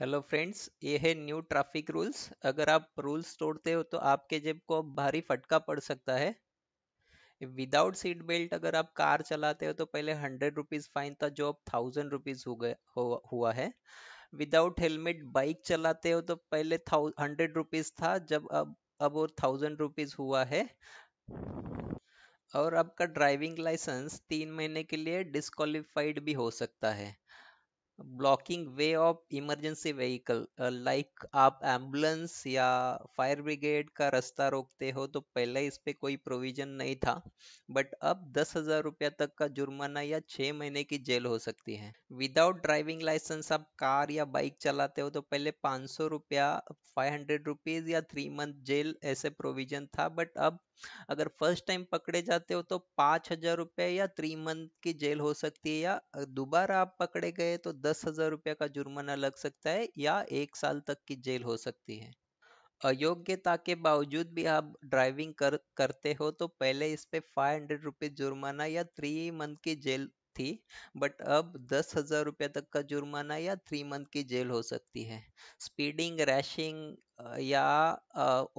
hello friends ये है new traffic rules अगर आप रूल्स तोड़ते हो तो आपके जेब को भारी फटका पड़ सकता है विदाउट सीट बेल्ट अगर आप कार चलाते हो तो पहले हंड्रेड रुपीज फाइन था जो अब थाउजेंड रुपीज हो गए हुआ है विदाउट हेलमेट बाइक चलाते हो तो पहले हंड्रेड रुपीज था जब अब अब वो थाउजेंड रुपीज हुआ है और आपका ड्राइविंग लाइसेंस तीन महीने के लिए डिस्कालीफाइड भी हो सकता है blocking way of emergency vehicle like आप एम्बुलेंस या फायर ब्रिगेड का रास्ता रोकते हो तो पहले इस पे कोई प्रोविजन नहीं था बट अब दस हजार रुपया तक का जुर्माना या छह महीने की जेल हो सकती है विदाउट ड्राइविंग लाइसेंस आप कार या बाइक चलाते हो तो पहले पाँच सौ रुपया फाइव हंड्रेड रुपीज या थ्री मंथ जेल ऐसे प्रोविजन था बट अब अगर फर्स्ट टाइम पकड़े जाते हो तो पाँच हजार रुपये या थ्री मंथ की जेल हो सकती है या दोबारा आप पकड़े गए तो दस हजार रुपये का जुर्माना लग सकता है या एक साल तक की जेल हो सकती है अयोग्यता के बावजूद भी आप ड्राइविंग कर करते हो तो पहले इस पे फाइव हंड्रेड रुपीज जुर्माना या थ्री मंथ की जेल थी बट अब दस हजार रुपये तक का जुर्माना या थ्री मंथ की जेल हो सकती है स्पीडिंग रैशिंग या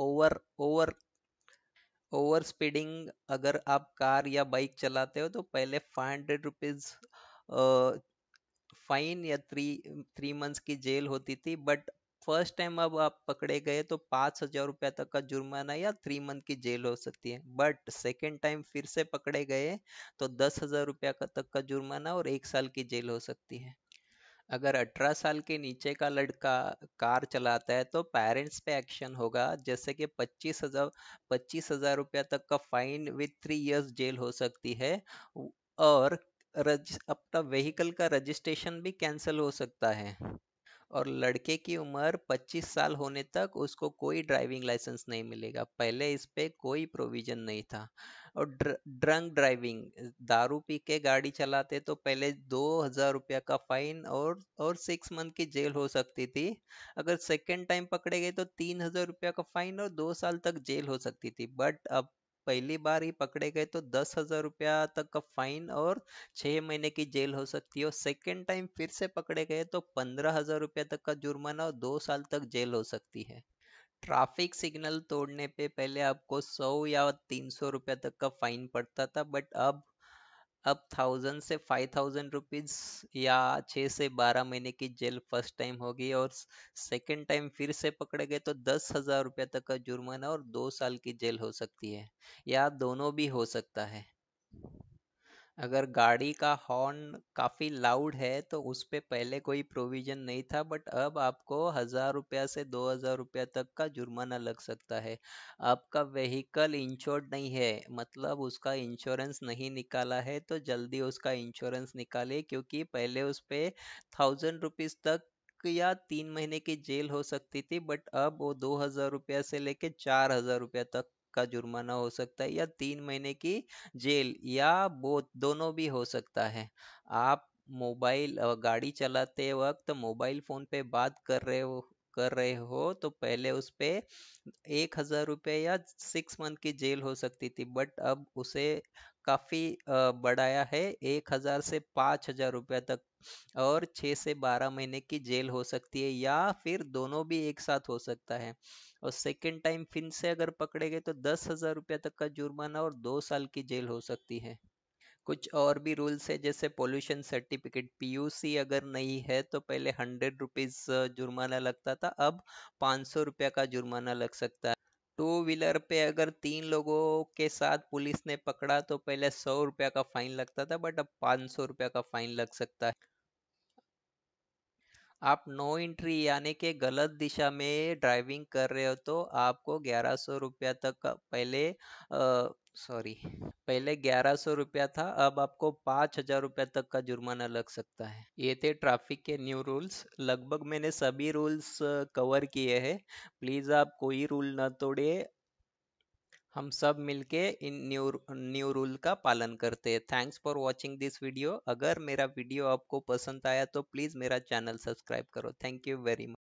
ओवर ओवर ओवर स्पीडिंग अगर आप कार या बाइक चलाते हो तो पहले फाइव हंड्रेड रुपीज फाइन या थ्री थ्री मंथ्स की जेल होती थी बट फर्स्ट टाइम अब आप पकड़े गए तो पाँच हजार रुपया तक का जुर्माना या थ्री मंथ की जेल हो सकती है बट सेकेंड टाइम फिर से पकड़े गए तो दस हजार रुपया तक का जुर्माना और एक साल की जेल हो सकती है अगर 18 साल के नीचे का लड़का कार चलाता है तो पेरेंट्स पे एक्शन होगा जैसे कि पच्चीस हजार पच्चीस हजार रुपया तक का fine with three years jail हो सकती है और रज अपना व्हीकल का रजिस्ट्रेशन भी कैंसिल हो सकता है और लड़के की उम्र 25 साल होने तक उसको कोई ड्राइविंग लाइसेंस नहीं मिलेगा पहले इस पे कोई प्रोविजन नहीं था और ड्र, ड्रंक ड्राइविंग दारू पी के गाड़ी चलाते तो पहले दो हजार रुपया का फाइन और और सिक्स मंथ की जेल हो सकती थी अगर सेकेंड टाइम पकड़े गए तो तीन हजार रुपया का फाइन और दो साल तक जेल हो सकती थी बट अब पहली बार ही पकड़े गए तो दस हजार रुपया तक का फाइन और छह महीने की जेल हो सकती है और सेकेंड टाइम फिर से पकड़े गए तो पंद्रह हजार रुपया तक का जुर्माना और दो साल तक जेल हो सकती है ट्रैफिक सिग्नल तोड़ने पे पहले आपको सौ या तीन सौ रुपया तक का फाइन पड़ता था बट अब अब थाउजेंड से फाइव थाउजेंड रुपीज या छः से बारह महीने की जेल फर्स्ट टाइम होगी और सेकेंड टाइम फिर से पकड़े गए तो दस हजार रुपया तक का जुर्माना और दो साल की जेल हो सकती है या दोनों भी हो सकता है अगर गाड़ी का हॉर्न काफ़ी लाउड है तो उस पर पहले कोई प्रोविज़न नहीं था बट अब आपको हज़ार रुपया से दो हज़ार रुपया तक का जुर्माना लग सकता है आपका व्हीकल इंश्योर्ड नहीं है मतलब उसका इंश्योरेंस नहीं निकाला है तो जल्दी उसका इंश्योरेंस निकाले क्योंकि पहले उस पर थाउजेंड रुपीज़ तक या तीन महीने की जेल हो सकती थी बट अब वो दो हज़ार रुपया से लेके चार हज़ार रुपया तक का जुर्माना हो सकता है या तीन महीने की जेल या बोथ दोनों भी हो सकता है आप मोबाइल गाड़ी चलाते वक्त मोबाइल फोन पे बात कर रहे हो कर रहे हो तो पहले उस पर एक हज़ार रुपये या सिक्स मंथ की जेल हो सकती थी बट अब उसे काफ़ी बढ़ाया है एक हज़ार से पाँच हज़ार रुपया तक और छः से बारह महीने की जेल हो सकती है या फिर दोनों भी एक साथ हो सकता है और सेकेंड टाइम फिर से अगर पकड़े गए तो दस हज़ार रुपया तक का जुर्माना और दो साल की जेल हो सकती है कुछ और भी रूल्स है जैसे पोल्यूशन सर्टिफिकेट पीयूसी अगर नहीं है तो पहले हंड्रेड रुपीज़ जुर्माना लगता था अब पाँच सौ रुपया का जुर्माना लग सकता है टू व्हीलर पे अगर तीन लोगों के साथ पुलिस ने पकड़ा तो पहले सौ रुपया का फाइन लगता था बट अब पाँच सौ रुपया का फाइन लग सकता है आप नो एंट्री यानी के गलत दिशा में ड्राइविंग कर रहे हो तो आपको ग्यारह सौ रुपया तक का पहले सॉरी पहले ग्यारह सौ रुपया था अब आपको पाँच हजार रुपया तक का जुर्माना लग सकता है ये थे ट्रैफिक के न्यू रूल्स लगभग मैंने सभी रूल्स कवर किए हैं प्लीज़ आप कोई रूल ना तोड़िए हम सब मिलके इन न्यू न्यू रूल का पालन करते हैं thanks for watching this video अगर मेरा वीडियो आपको पसंद आया तो प्लीज़ मेरा चैनल सब्सक्राइब करो थैंक यू वेरी मच